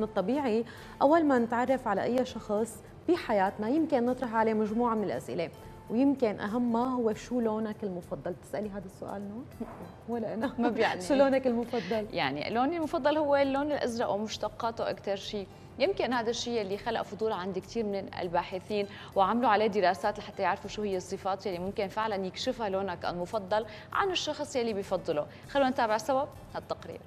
من الطبيعي أول ما نتعرف على أي شخص بحياتنا يمكن نطرح عليه مجموعة من الأسئلة ويمكن اهمها هو شو لونك المفضل بتسالي هذا السؤال نور ولا انا ما بيعني شو لونك المفضل يعني لوني المفضل هو اللون الازرق ومشتقاته اكثر شيء يمكن هذا الشيء اللي خلق فضول عند كثير من الباحثين وعملوا عليه دراسات لحتى يعرفوا شو هي الصفات اللي ممكن فعلا يكشفها لونك المفضل عن الشخص اللي بفضله خلونا نتابع سوا هالتقرير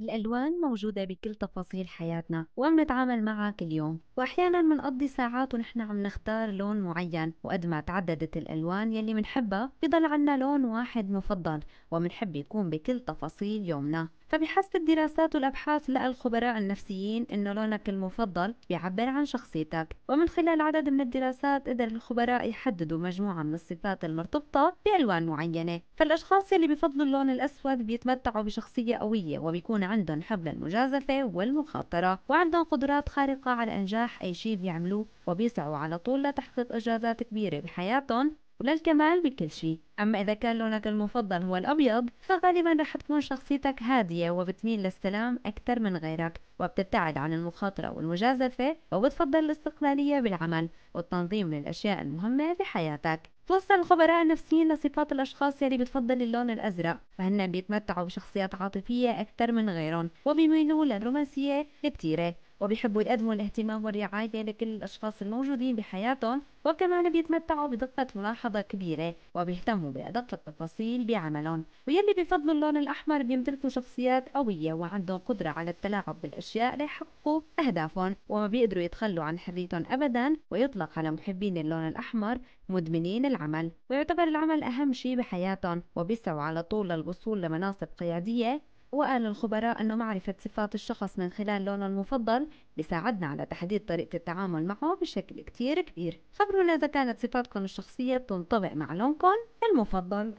الألوان موجودة بكل تفاصيل حياتنا نتعامل معها كل يوم وأحيانا بنقضي ساعات ونحن عم نختار لون معين وقد ما تعددت الألوان يلي بنحبها بضل عنا لون واحد مفضل وبنحب يكون بكل تفاصيل يومنا فبحسب الدراسات والأبحاث لقى الخبراء النفسيين إنه لونك المفضل بيعبر عن شخصيتك ومن خلال عدد من الدراسات قدر الخبراء يحددوا مجموعة من الصفات المرتبطة بألوان معينة فالأشخاص اللي بفضلوا اللون الأسود بيتمتعوا بشخصية قوية وبيكون عندهم حب للمجازفة والمخاطرة وعندهم قدرات خارقة على إنجاح أي شيء بيعملوه وبيسعوا على طول لتحقيق إنجازات كبيرة بحياتهم ولا الكمال بكل شيء أما إذا كان لونك المفضل هو الأبيض فغالبا رح تكون شخصيتك هادية وبتميل للسلام أكثر من غيرك وبتبتعد عن المخاطرة والمجازفة وبتفضل الاستقلالية بالعمل والتنظيم للأشياء المهمة بحياتك توصل الخبراء النفسيين لصفات الأشخاص يلي بتفضل اللون الأزرق فهن بيتمتعوا بشخصيات عاطفية أكثر من غيرهم وبيميلوا للرومانسية كثيرة وبيحبوا يقدموا الاهتمام والرعاية لكل الأشخاص الموجودين بحياتهم وكمان بيتمتعوا بدقة ملاحظة كبيرة وبيهتموا بأدق التفاصيل بعملهم ويلي بفضل اللون الأحمر بيمتلكوا شخصيات قوية وعندهم قدرة على التلاعب بالأشياء ليحققوا أهدافهم وما بيقدروا يتخلوا عن حريتهم أبدا ويطلق على محبين اللون الأحمر مدمنين العمل ويعتبر العمل أهم شيء بحياتهم وبيسعوا على طول للوصول لمناصب قيادية وقال الخبراء أن معرفة صفات الشخص من خلال لونه المفضل بيساعدنا على تحديد طريقة التعامل معه بشكل كتير كبير خبرونا إذا كانت صفاتكم الشخصية بتنطبق مع لونكم المفضل